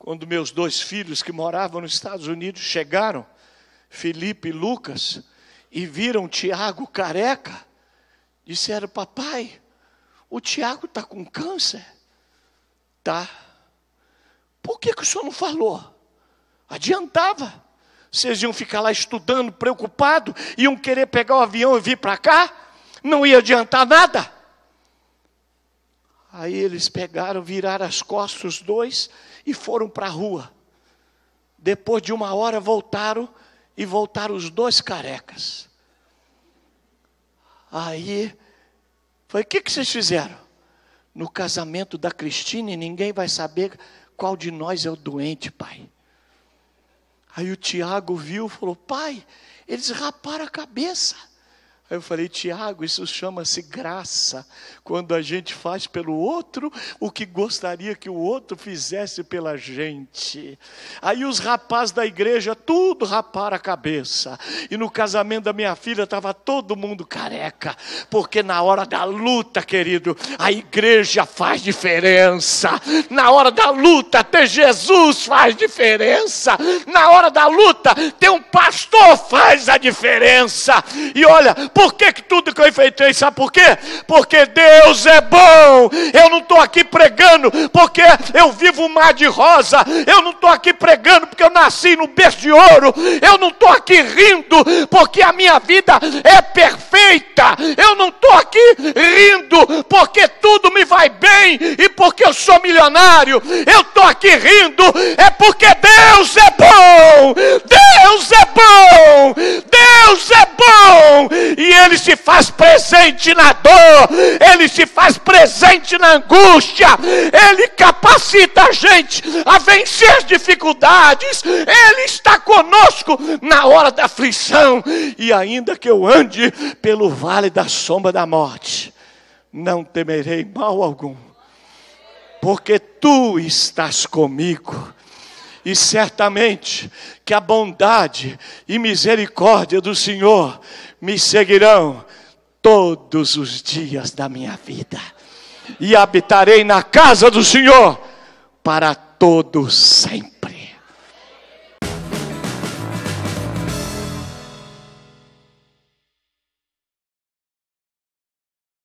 quando meus dois filhos que moravam nos Estados Unidos chegaram, Felipe e Lucas, e viram Tiago careca, disseram: Papai, o Tiago está com câncer? Tá. Por que, que o senhor não falou? Adiantava. Vocês iam ficar lá estudando, preocupado, iam querer pegar o avião e vir para cá? Não ia adiantar nada. Aí eles pegaram, viraram as costas os dois e foram para a rua. Depois de uma hora voltaram e voltaram os dois carecas. Aí, foi o que, que vocês fizeram? No casamento da Cristina, ninguém vai saber qual de nós é o doente, pai. Aí o Tiago viu e falou: pai, eles raparam a cabeça. Aí eu falei, Tiago, isso chama-se graça, quando a gente faz pelo outro o que gostaria que o outro fizesse pela gente. Aí os rapazes da igreja, tudo raparam a cabeça. E no casamento da minha filha estava todo mundo careca, porque na hora da luta, querido, a igreja faz diferença. Na hora da luta, ter Jesus faz diferença. Na hora da luta, ter um pastor faz a diferença. E olha, por que, que tudo que eu enfeitei? Sabe por quê? Porque Deus é bom. Eu não estou aqui pregando porque eu vivo mar de rosa. Eu não estou aqui pregando porque eu nasci no berço de ouro. Eu não estou aqui rindo porque a minha vida é perfeita. Eu não estou aqui rindo porque tudo me vai bem e porque eu sou milionário. Eu estou aqui rindo é porque Deus é bom. Deus é bom. Deus é bom e Ele se faz presente na dor, Ele se faz presente na angústia, Ele capacita a gente a vencer as dificuldades, Ele está conosco na hora da aflição, e ainda que eu ande pelo vale da sombra da morte, não temerei mal algum, porque tu estás comigo e certamente que a bondade e misericórdia do Senhor me seguirão todos os dias da minha vida, e habitarei na casa do Senhor para todo sempre.